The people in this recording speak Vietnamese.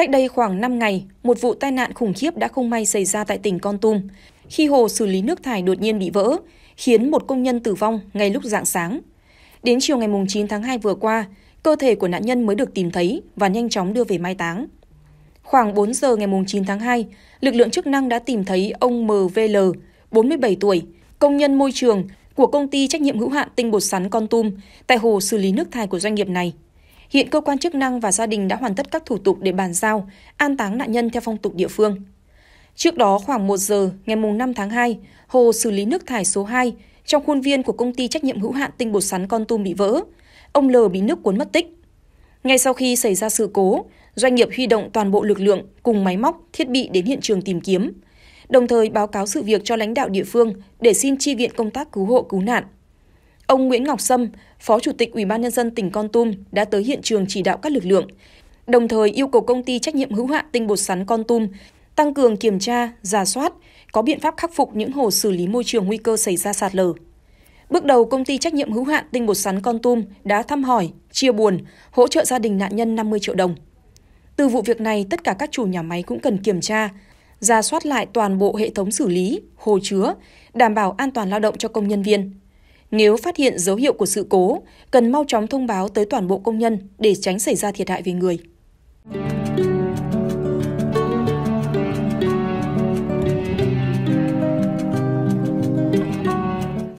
Cách đây khoảng 5 ngày, một vụ tai nạn khủng khiếp đã không may xảy ra tại tỉnh Con Tum, khi hồ xử lý nước thải đột nhiên bị vỡ, khiến một công nhân tử vong ngay lúc rạng sáng. Đến chiều ngày 9 tháng 2 vừa qua, cơ thể của nạn nhân mới được tìm thấy và nhanh chóng đưa về mai táng. Khoảng 4 giờ ngày 9 tháng 2, lực lượng chức năng đã tìm thấy ông MVL, 47 tuổi, công nhân môi trường của công ty trách nhiệm hữu hạn tinh bột sắn Con Tum tại hồ xử lý nước thải của doanh nghiệp này. Hiện cơ quan chức năng và gia đình đã hoàn tất các thủ tục để bàn giao, an táng nạn nhân theo phong tục địa phương. Trước đó khoảng 1 giờ ngày 5 tháng 2, hồ xử lý nước thải số 2 trong khuôn viên của công ty trách nhiệm hữu hạn tinh bột sắn Con Tum bị vỡ. Ông L bị nước cuốn mất tích. Ngay sau khi xảy ra sự cố, doanh nghiệp huy động toàn bộ lực lượng cùng máy móc, thiết bị đến hiện trường tìm kiếm, đồng thời báo cáo sự việc cho lãnh đạo địa phương để xin chi viện công tác cứu hộ cứu nạn. Ông Nguyễn Ngọc Sâm, Phó Chủ tịch Ủy ban nhân dân tỉnh Con Tum đã tới hiện trường chỉ đạo các lực lượng, đồng thời yêu cầu công ty trách nhiệm hữu hạn tinh bột sắn Con Tum tăng cường kiểm tra, giả soát, có biện pháp khắc phục những hồ xử lý môi trường nguy cơ xảy ra sạt lở. Bước đầu, công ty trách nhiệm hữu hạn tinh bột sắn Con Tum đã thăm hỏi, chia buồn, hỗ trợ gia đình nạn nhân 50 triệu đồng. Từ vụ việc này, tất cả các chủ nhà máy cũng cần kiểm tra, ra soát lại toàn bộ hệ thống xử lý, hồ chứa, đảm bảo an toàn lao động cho công nhân viên. Nếu phát hiện dấu hiệu của sự cố, cần mau chóng thông báo tới toàn bộ công nhân để tránh xảy ra thiệt hại về người.